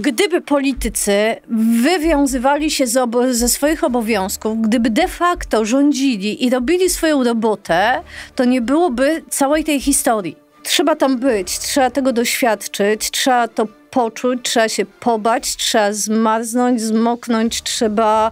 Gdyby politycy wywiązywali się ze swoich obowiązków, gdyby de facto rządzili i robili swoją robotę, to nie byłoby całej tej historii. Trzeba tam być, trzeba tego doświadczyć, trzeba to poczuć, trzeba się pobać, trzeba zmarznąć, zmoknąć, trzeba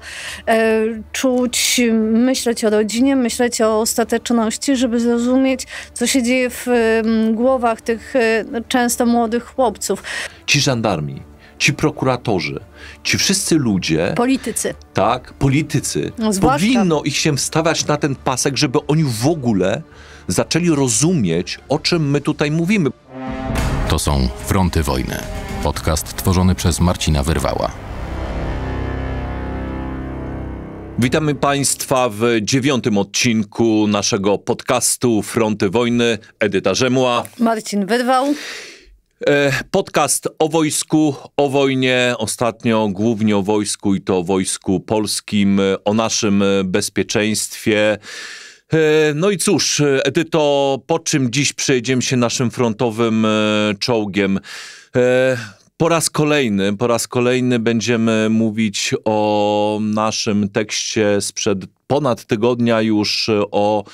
e, czuć, myśleć o rodzinie, myśleć o ostateczności, żeby zrozumieć, co się dzieje w e, głowach tych e, często młodych chłopców. Ci żandarmi, ci prokuratorzy, ci wszyscy ludzie. Politycy. Tak, politycy. No, powinno ich się wstawiać na ten pasek, żeby oni w ogóle zaczęli rozumieć, o czym my tutaj mówimy. To są Fronty Wojny. Podcast tworzony przez Marcina Wyrwała. Witamy Państwa w dziewiątym odcinku naszego podcastu Fronty Wojny. Edyta Rzemła. Marcin Wyrwał. E, podcast o wojsku, o wojnie, ostatnio głównie o wojsku i to o wojsku polskim, e, o naszym e, bezpieczeństwie. No i cóż, Edyto, po czym dziś przejdziemy się naszym frontowym czołgiem? Po raz kolejny, po raz kolejny będziemy mówić o naszym tekście sprzed ponad tygodnia już o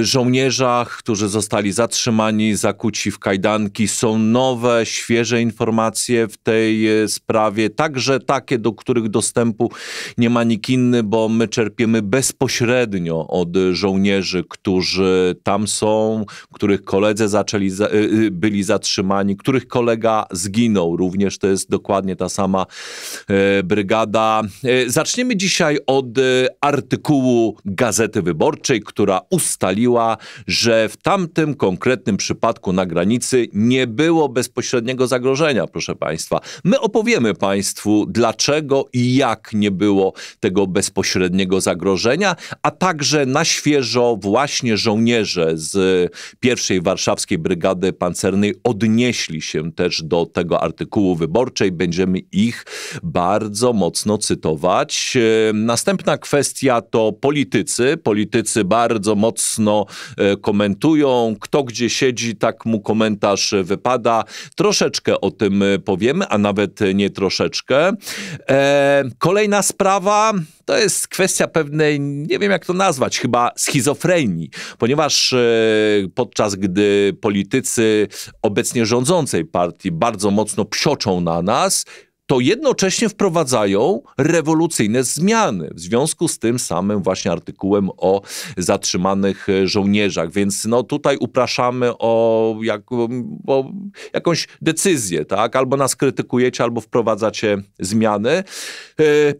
żołnierzach, którzy zostali zatrzymani, zakuci w kajdanki. Są nowe, świeże informacje w tej e, sprawie, także takie, do których dostępu nie ma nikt inny, bo my czerpiemy bezpośrednio od żołnierzy, którzy tam są, których koledzy zaczęli, e, e, byli zatrzymani, których kolega zginął. Również to jest dokładnie ta sama brygada. Zaczniemy dzisiaj od artykułu Gazety Wyborczej, która ustaliła, ustaliła, że w tamtym konkretnym przypadku na granicy nie było bezpośredniego zagrożenia, proszę Państwa. My opowiemy Państwu, dlaczego i jak nie było tego bezpośredniego zagrożenia, a także na świeżo właśnie żołnierze z pierwszej warszawskiej brygady pancernej odnieśli się też do tego artykułu wyborczej. Będziemy ich bardzo mocno cytować. Następna kwestia to politycy. Politycy bardzo mocno mocno e, komentują. Kto gdzie siedzi, tak mu komentarz wypada. Troszeczkę o tym e, powiemy, a nawet nie troszeczkę. E, kolejna sprawa to jest kwestia pewnej, nie wiem jak to nazwać, chyba schizofrenii, ponieważ podczas gdy politycy obecnie rządzącej partii bardzo mocno psioczą na nas, to jednocześnie wprowadzają rewolucyjne zmiany. W związku z tym samym właśnie artykułem o zatrzymanych e, żołnierzach. Więc no tutaj upraszamy o, jak, o jakąś decyzję, tak? Albo nas krytykujecie, albo wprowadzacie zmiany. E,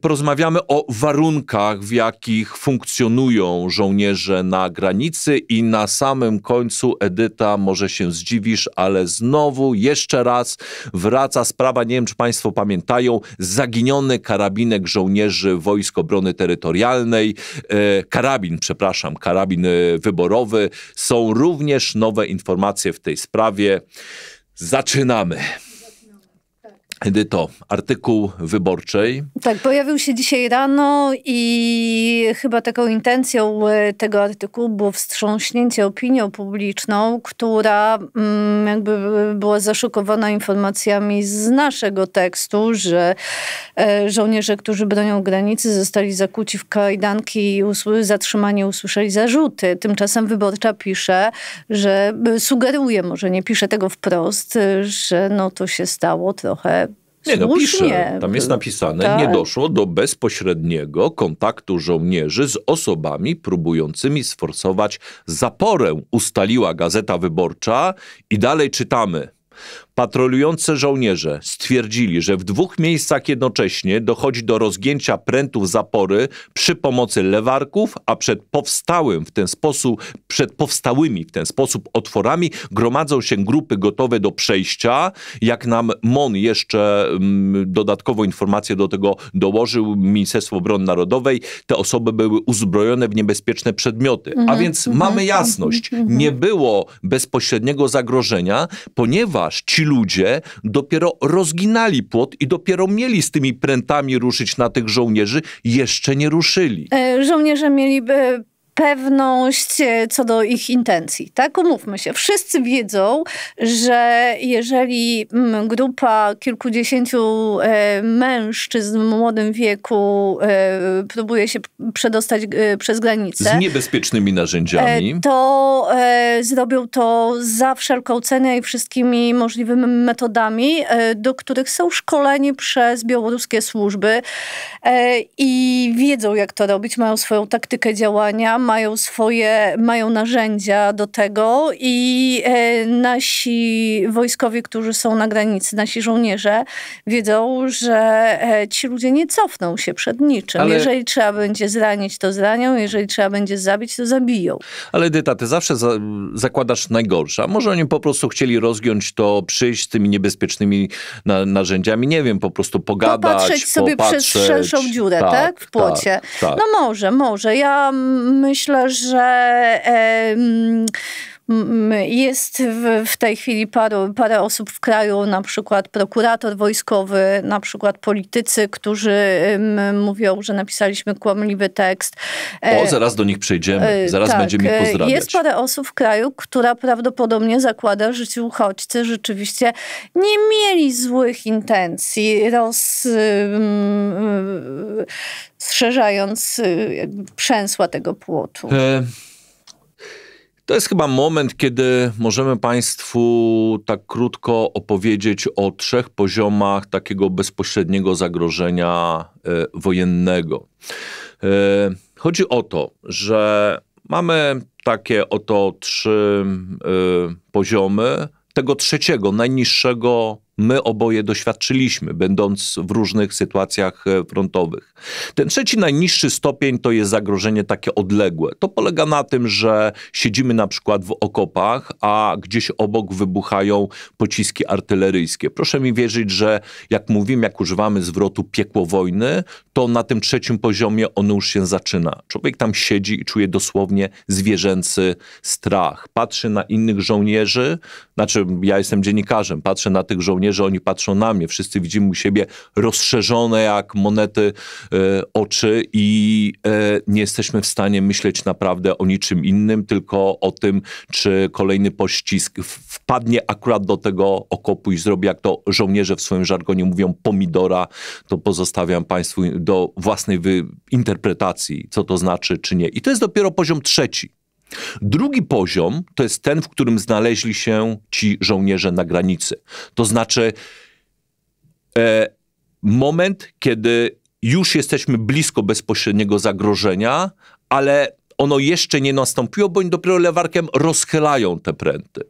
porozmawiamy o warunkach, w jakich funkcjonują żołnierze na granicy i na samym końcu Edyta, może się zdziwisz, ale znowu, jeszcze raz wraca sprawa, nie wiem czy państwo pamiętają, pamiętają zaginiony karabinek żołnierzy Wojsk Obrony Terytorialnej, e, karabin, przepraszam, karabin e, wyborowy. Są również nowe informacje w tej sprawie. Zaczynamy. Edyto, artykuł wyborczej. Tak, pojawił się dzisiaj rano i chyba taką intencją e, tego artykułu było wstrząśnięcie opinią publiczną, która mm, jakby e, była zaszokowana informacjami z naszego tekstu, że e, żołnierze, którzy bronią granicy zostali zakłóci w kajdanki i zatrzymani usłyszeli zarzuty. Tymczasem Wyborcza pisze, że sugeruje, może nie pisze tego wprost, że no to się stało trochę nie, no pisze, tam jest napisane, tak. nie doszło do bezpośredniego kontaktu żołnierzy z osobami próbującymi sforsować zaporę, ustaliła Gazeta Wyborcza i dalej czytamy. Patrolujące żołnierze stwierdzili, że w dwóch miejscach jednocześnie dochodzi do rozgięcia prętów zapory przy pomocy lewarków, a przed powstałym w ten sposób, przed powstałymi w ten sposób otworami gromadzą się grupy gotowe do przejścia. Jak nam MON jeszcze mm, dodatkowo informację do tego dołożył, Ministerstwo Obrony Narodowej, te osoby były uzbrojone w niebezpieczne przedmioty. a mhm. więc mhm. mamy jasność. Mhm. Nie było bezpośredniego zagrożenia, ponieważ Ci ludzie dopiero rozginali płot i dopiero mieli z tymi prętami ruszyć na tych żołnierzy, jeszcze nie ruszyli. E, żołnierze mieliby pewność e, co do ich intencji. Tak, umówmy się. Wszyscy wiedzą, że jeżeli mm, grupa kilkudziesięciu e, mężczyzn w młodym wieku e, próbuje się przedostać przez granicę. Z niebezpiecznymi narzędziami. To zrobią to za wszelką cenę i wszystkimi możliwymi metodami, do których są szkoleni przez białoruskie służby i wiedzą, jak to robić, mają swoją taktykę działania, mają swoje, mają narzędzia do tego i e, nasi wojskowi, którzy są na granicy, nasi żołnierze wiedzą, że e, ci ludzie nie cofną się przed niczym. Ale... Jeżeli trzeba będzie zranić, to zranią, jeżeli trzeba będzie zabić, to zabiją. Ale Edyta, ty zawsze za zakładasz najgorsze. może oni po prostu chcieli rozgiąć to, przyjść z tymi niebezpiecznymi na narzędziami, nie wiem, po prostu pogadać, Popatrzeć sobie popatrzeć. przez szerszą dziurę, tak, tak w płocie. Tak, tak. No może, może. Ja myślę, myślę, że. Jest w, w tej chwili paru, parę osób w kraju, na przykład prokurator wojskowy, na przykład politycy, którzy mówią, że napisaliśmy kłamliwy tekst. O, e, zaraz do nich przejdziemy, e, zaraz tak, będziemy ich e, pozdrawiać. Jest parę osób w kraju, która prawdopodobnie zakłada, że ci uchodźcy rzeczywiście nie mieli złych intencji, roz, szerzając przęsła tego płotu. E to jest chyba moment, kiedy możemy Państwu tak krótko opowiedzieć o trzech poziomach takiego bezpośredniego zagrożenia e, wojennego. E, chodzi o to, że mamy takie oto trzy e, poziomy. Tego trzeciego, najniższego my oboje doświadczyliśmy, będąc w różnych sytuacjach e, frontowych. Ten trzeci najniższy stopień to jest zagrożenie takie odległe. To polega na tym, że siedzimy na przykład w okopach, a gdzieś obok wybuchają pociski artyleryjskie. Proszę mi wierzyć, że jak mówimy, jak używamy zwrotu piekło wojny, to na tym trzecim poziomie ono już się zaczyna. Człowiek tam siedzi i czuje dosłownie zwierzęcy strach. Patrzy na innych żołnierzy, znaczy ja jestem dziennikarzem, patrzę na tych żołnierzy, że oni patrzą na mnie. Wszyscy widzimy u siebie rozszerzone jak monety e, oczy i e, nie jesteśmy w stanie myśleć naprawdę o niczym innym, tylko o tym, czy kolejny pościsk wpadnie akurat do tego okopu i zrobi, jak to żołnierze w swoim żargonie mówią, pomidora. To pozostawiam Państwu do własnej interpretacji, co to znaczy, czy nie. I to jest dopiero poziom trzeci. Drugi poziom to jest ten, w którym znaleźli się ci żołnierze na granicy. To znaczy e, moment, kiedy już jesteśmy blisko bezpośredniego zagrożenia, ale ono jeszcze nie nastąpiło, bo oni dopiero lewarkiem rozchylają te pręty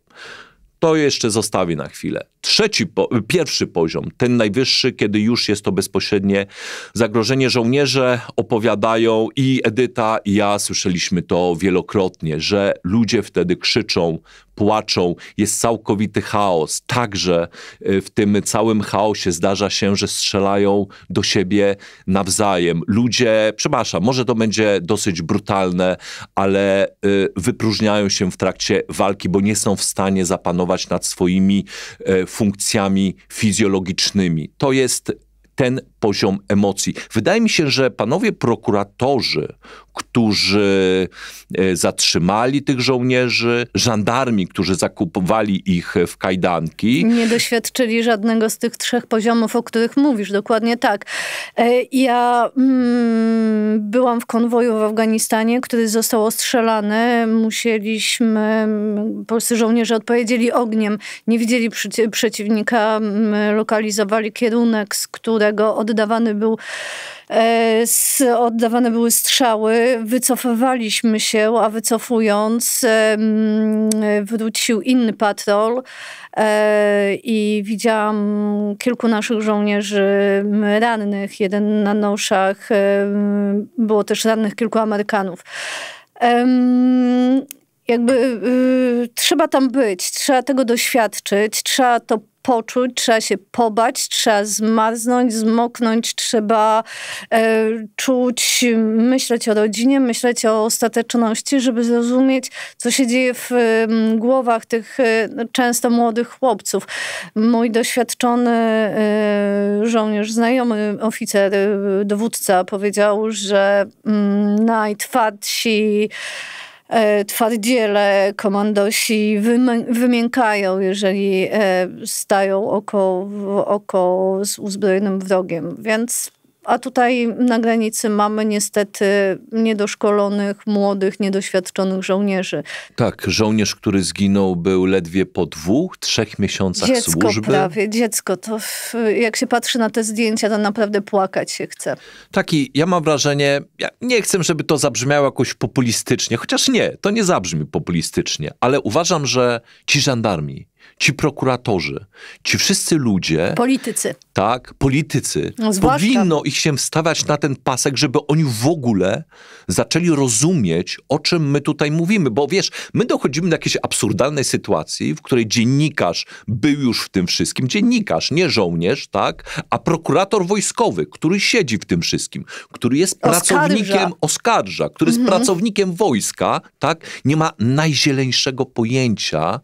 to jeszcze zostawię na chwilę. Trzeci, po, pierwszy poziom, ten najwyższy, kiedy już jest to bezpośrednie zagrożenie. Żołnierze opowiadają i Edyta, i ja słyszeliśmy to wielokrotnie, że ludzie wtedy krzyczą, płaczą, jest całkowity chaos. Także e, w tym całym chaosie zdarza się, że strzelają do siebie nawzajem. Ludzie, przepraszam, może to będzie dosyć brutalne, ale e, wypróżniają się w trakcie walki, bo nie są w stanie zapanować panować nad swoimi e, funkcjami fizjologicznymi. To jest ten poziom emocji. Wydaje mi się, że panowie prokuratorzy, którzy e, zatrzymali tych żołnierzy, żandarmi, którzy zakupowali ich e, w kajdanki. Nie doświadczyli żadnego z tych trzech poziomów, o których mówisz, dokładnie tak. E, ja mm, byłam w konwoju w Afganistanie, który został ostrzelany. Musieliśmy, mm, polscy żołnierze odpowiedzieli ogniem. Nie widzieli przeciwnika, mm, lokalizowali kierunek, z którego od oddawany był e, oddawane były strzały, wycofywaliśmy się, a wycofując e, wrócił inny patrol e, i widziałam kilku naszych żołnierzy rannych, jeden na noszach, było też rannych kilku Amerykanów jakby y, trzeba tam być, trzeba tego doświadczyć, trzeba to poczuć, trzeba się pobać, trzeba zmarznąć, zmoknąć, trzeba e, czuć, myśleć o rodzinie, myśleć o ostateczności, żeby zrozumieć, co się dzieje w głowach tych e, często młodych chłopców. Mój doświadczony e, żołnierz, znajomy oficer, dowódca powiedział, że najtwardsi E, twardziele komandosi wymiękają, jeżeli e, stają oko w oko z uzbrojonym wrogiem. Więc a tutaj na granicy mamy niestety niedoszkolonych, młodych, niedoświadczonych żołnierzy. Tak, żołnierz, który zginął, był ledwie po dwóch, trzech miesiącach dziecko służby. prawie, dziecko. To jak się patrzy na te zdjęcia, to naprawdę płakać się chce. Taki, ja mam wrażenie, ja nie chcę, żeby to zabrzmiało jakoś populistycznie, chociaż nie, to nie zabrzmi populistycznie, ale uważam, że ci żandarmi, ci prokuratorzy, ci wszyscy ludzie. Politycy. Tak, politycy. No, powinno ich się wstawiać na ten pasek, żeby oni w ogóle zaczęli rozumieć, o czym my tutaj mówimy. Bo wiesz, my dochodzimy do jakiejś absurdalnej sytuacji, w której dziennikarz był już w tym wszystkim. Dziennikarz, nie żołnierz, tak, a prokurator wojskowy, który siedzi w tym wszystkim, który jest oskarża. pracownikiem, oskarża, który jest mhm. pracownikiem wojska, tak, nie ma najzieleńszego pojęcia,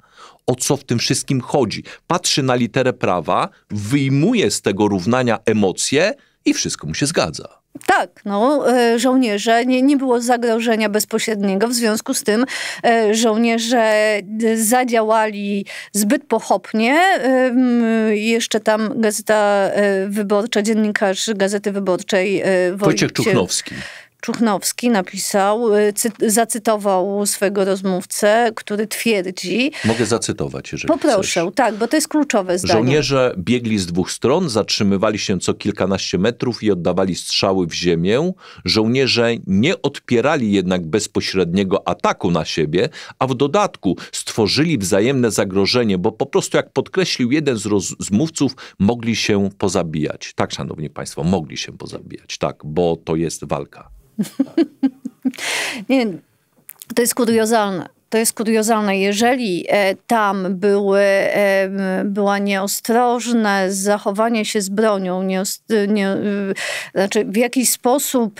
o co w tym wszystkim chodzi. Patrzy na literę prawa, wyjmuje z tego równania emocje i wszystko mu się zgadza. Tak, no, e, żołnierze, nie, nie było zagrożenia bezpośredniego, w związku z tym e, żołnierze zadziałali zbyt pochopnie. E, jeszcze tam Gazeta Wyborcza, dziennikarz Gazety Wyborczej Wojciech Czuchnowski. Czuchnowski napisał, y, zacytował swojego rozmówcę, który twierdzi... Mogę zacytować, jeżeli Poproszę, chcesz. tak, bo to jest kluczowe zdanie. Żołnierze biegli z dwóch stron, zatrzymywali się co kilkanaście metrów i oddawali strzały w ziemię. Żołnierze nie odpierali jednak bezpośredniego ataku na siebie, a w dodatku stworzyli wzajemne zagrożenie, bo po prostu, jak podkreślił jeden z rozmówców, mogli się pozabijać. Tak, szanowni państwo, mogli się pozabijać, tak, bo to jest walka. Nie, to jest kuriozalne. to jest kuriozalne, jeżeli e, tam były, e, była nieostrożne zachowanie się z bronią, e, nie, nie, znaczy w jakiś sposób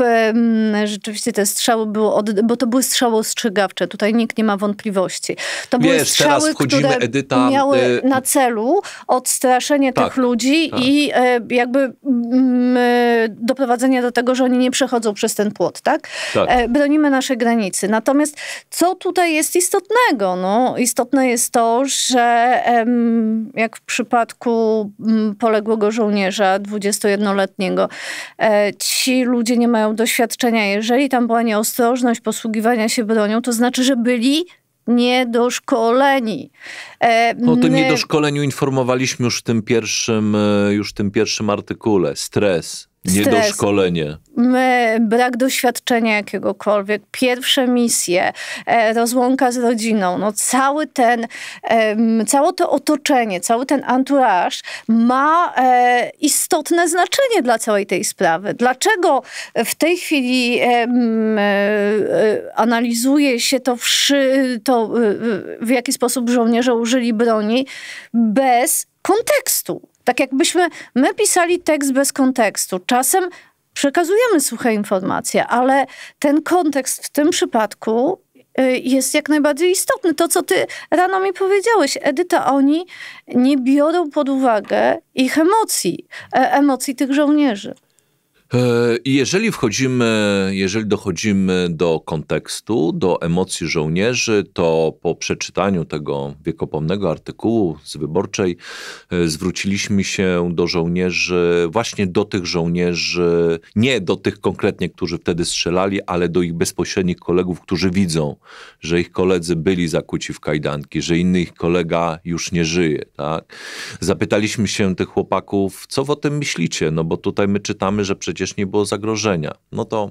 rzeczywiście te strzały były, od, bo to były strzały ostrzegawcze, tutaj nikt nie ma wątpliwości. To Wiesz, były strzały, które Edyta, miały y, na celu odstraszenie tak, tych ludzi tak. i jakby doprowadzenie do tego, że oni nie przechodzą przez ten płot, tak? tak. Bronimy nasze granicy. Natomiast co tutaj jest istotnego. No, istotne jest to, że jak w przypadku mm, poległego żołnierza 21-letniego, e, ci ludzie nie mają doświadczenia. Jeżeli tam była nieostrożność posługiwania się bronią, to znaczy, że byli niedoszkoleni. E, o tym niedoszkoleniu informowaliśmy już w tym pierwszym, e, już w tym pierwszym artykule. Stres, Niedoszkolenie. My, brak doświadczenia jakiegokolwiek, pierwsze misje, e, rozłąka z rodziną, no cały ten, e, całe to otoczenie, cały ten anturaż ma e, istotne znaczenie dla całej tej sprawy. Dlaczego w tej chwili e, e, analizuje się to, wszy, to e, w jaki sposób żołnierze użyli broni bez kontekstu? Tak jakbyśmy my pisali tekst bez kontekstu. Czasem przekazujemy suche informacje, ale ten kontekst w tym przypadku y, jest jak najbardziej istotny. To, co ty rano mi powiedziałeś, Edyta, oni nie biorą pod uwagę ich emocji, e, emocji tych żołnierzy. E, jeżeli wchodzimy, jeżeli dochodzimy do kontekstu, do emocji żołnierzy, to po przeczytaniu tego wiekopomnego artykułu z wyborczej e, zwróciliśmy się do żołnierzy, właśnie do tych żołnierzy, nie do tych konkretnie, którzy wtedy strzelali, ale do ich bezpośrednich kolegów, którzy widzą, że ich koledzy byli zakuci w kajdanki, że inny ich kolega już nie żyje. Tak? Zapytaliśmy się tych chłopaków, co w o tym myślicie, no bo tutaj my czytamy, że przecież przecież nie było zagrożenia. No to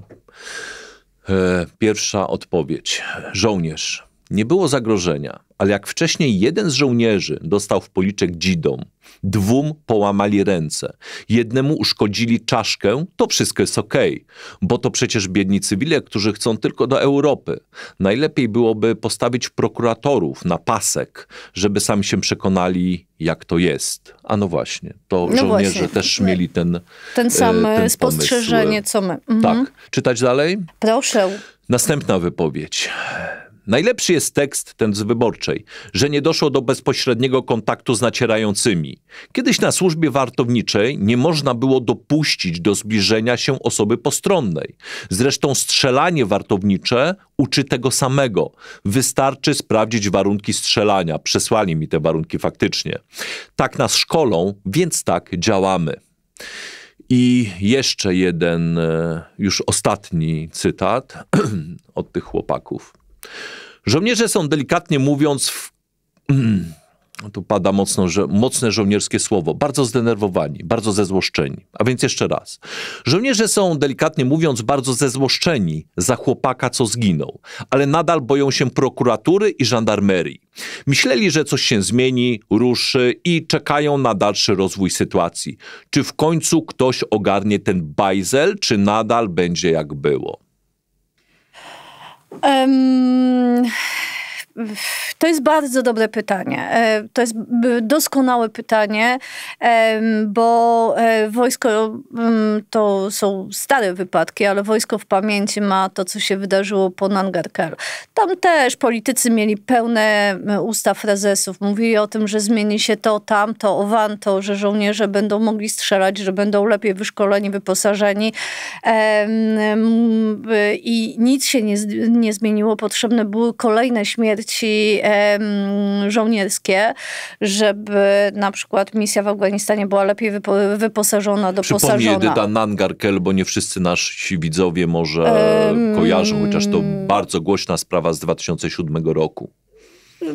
e, pierwsza odpowiedź. Żołnierz. Nie było zagrożenia ale jak wcześniej jeden z żołnierzy dostał w policzek dzidą, dwóm połamali ręce, jednemu uszkodzili czaszkę, to wszystko jest okej, okay, bo to przecież biedni cywile, którzy chcą tylko do Europy. Najlepiej byłoby postawić prokuratorów na pasek, żeby sami się przekonali, jak to jest. A no właśnie, to no żołnierze właśnie. też mieli ten Ten sam e, ten e, spostrzeżenie, pomysł. co my. Mhm. Tak. Czytać dalej? Proszę. Następna wypowiedź. Najlepszy jest tekst ten z wyborczej, że nie doszło do bezpośredniego kontaktu z nacierającymi. Kiedyś na służbie wartowniczej nie można było dopuścić do zbliżenia się osoby postronnej. Zresztą strzelanie wartownicze uczy tego samego. Wystarczy sprawdzić warunki strzelania. Przesłali mi te warunki faktycznie. Tak nas szkolą, więc tak działamy. I jeszcze jeden, e, już ostatni cytat od tych chłopaków. Żołnierze są delikatnie mówiąc, w... Mm, tu pada mocno, że, mocne żołnierskie słowo, bardzo zdenerwowani, bardzo zezłoszczeni. A więc jeszcze raz. Żołnierze są delikatnie mówiąc bardzo zezłoszczeni za chłopaka, co zginął, ale nadal boją się prokuratury i żandarmerii. Myśleli, że coś się zmieni, ruszy i czekają na dalszy rozwój sytuacji. Czy w końcu ktoś ogarnie ten bajzel, czy nadal będzie jak było? Um, To jest bardzo dobre pytanie. E, to jest doskonałe pytanie, bo e, wojsko mm, to są stare wypadki, ale wojsko w pamięci ma to, co się wydarzyło po Nangarkaru. Tam też politycy mieli pełne mm, usta frazesów. Mówili o tym, że zmieni się to, tamto, owanto, że żołnierze będą mogli strzelać, że będą lepiej wyszkoleni, wyposażeni. I nic się nie, nie zmieniło. Potrzebne były kolejne śmierci eksperci żołnierskie, żeby na przykład misja w Afganistanie była lepiej wypo, wyposażona, doposażona. Przypomnij Nangar Nangarkel, bo nie wszyscy nasi widzowie może kojarzą, chociaż to mm. bardzo głośna sprawa z 2007 roku.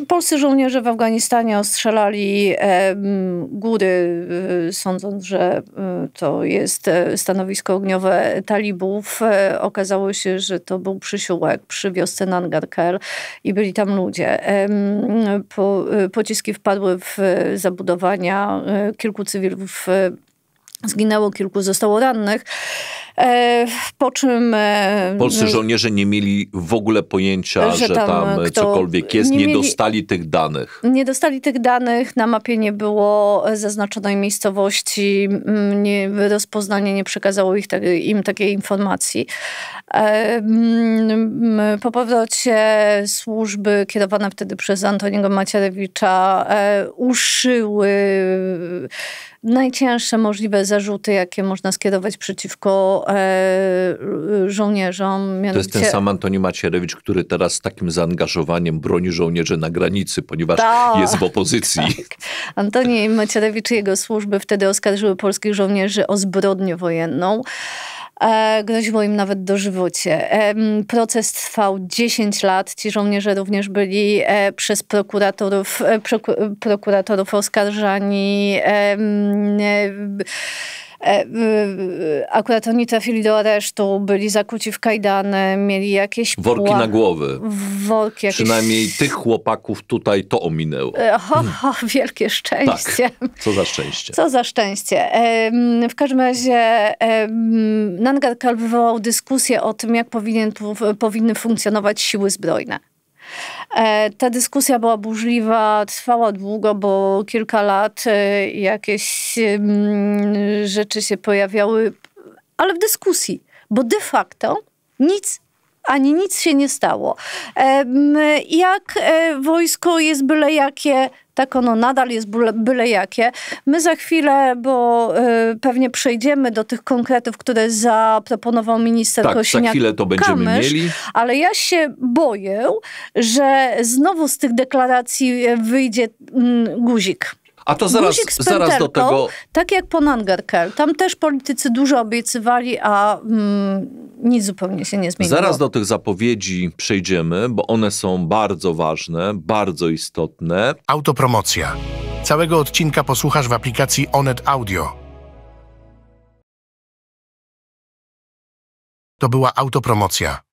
Polscy żołnierze w Afganistanie ostrzelali e, góry, e, sądząc, że e, to jest stanowisko ogniowe talibów. Okazało się, że to był przysiółek przy wiosce Nangarkel i byli tam ludzie. Po, pociski wpadły w zabudowania, kilku cywilów zginęło, kilku zostało rannych. E, po czym... E, Polscy no żołnierze nie mieli w ogóle pojęcia, że, że tam, tam e, cokolwiek jest, nie, nie mieli, dostali tych danych. Nie dostali tych danych, na mapie nie było zaznaczonej miejscowości, nie, rozpoznanie nie przekazało ich, tak, im takiej informacji. Po powrocie służby kierowane wtedy przez Antoniego Macierewicza uszyły najcięższe możliwe zarzuty, jakie można skierować przeciwko e, żołnierzom. To jest ten sam Antoni Macierewicz, który teraz z takim zaangażowaniem broni żołnierzy na granicy, ponieważ tak. jest w opozycji. Tak. Antoni Macierewicz i jego służby wtedy oskarżyły polskich żołnierzy o zbrodnię wojenną. E, groziło im nawet dożywocie. E, proces trwał 10 lat. Ci żołnierze również byli e, przez prokuratorów, prokuratorów oskarżani E, akurat oni trafili do aresztu, byli zakuci w kajdany, mieli jakieś... Worki pła... na głowy. Worki jakieś... Przynajmniej tych chłopaków tutaj to ominęło. E, ho, ho, wielkie szczęście. Tak. Co za szczęście. Co za szczęście. E, w każdym razie Nangar Kal wywołał dyskusję o tym, jak powinien, powinny funkcjonować siły zbrojne. E, ta dyskusja była burzliwa, trwała długo, bo kilka lat e, jakieś rzeczy się pojawiały, ale w dyskusji, bo de facto nic ani nic się nie stało. Jak e, wojsko jest byle jakie tak ono nadal jest byle, jakie. My za chwilę, bo e, pewnie przejdziemy do tych konkretów, które zaproponował minister tak, Kośniak. za chwilę to będziemy Kamysz, mieli. Ale ja się boję, że znowu z tych deklaracji wyjdzie mm, guzik. A to zaraz, zaraz do tego... Tak jak po Nangerkel. Tam też politycy dużo obiecywali, a mm, nic zupełnie się nie zmieniło. Zaraz do tych zapowiedzi przejdziemy, bo one są bardzo ważne, bardzo istotne. Autopromocja. Całego odcinka posłuchasz w aplikacji Onet Audio. To była autopromocja.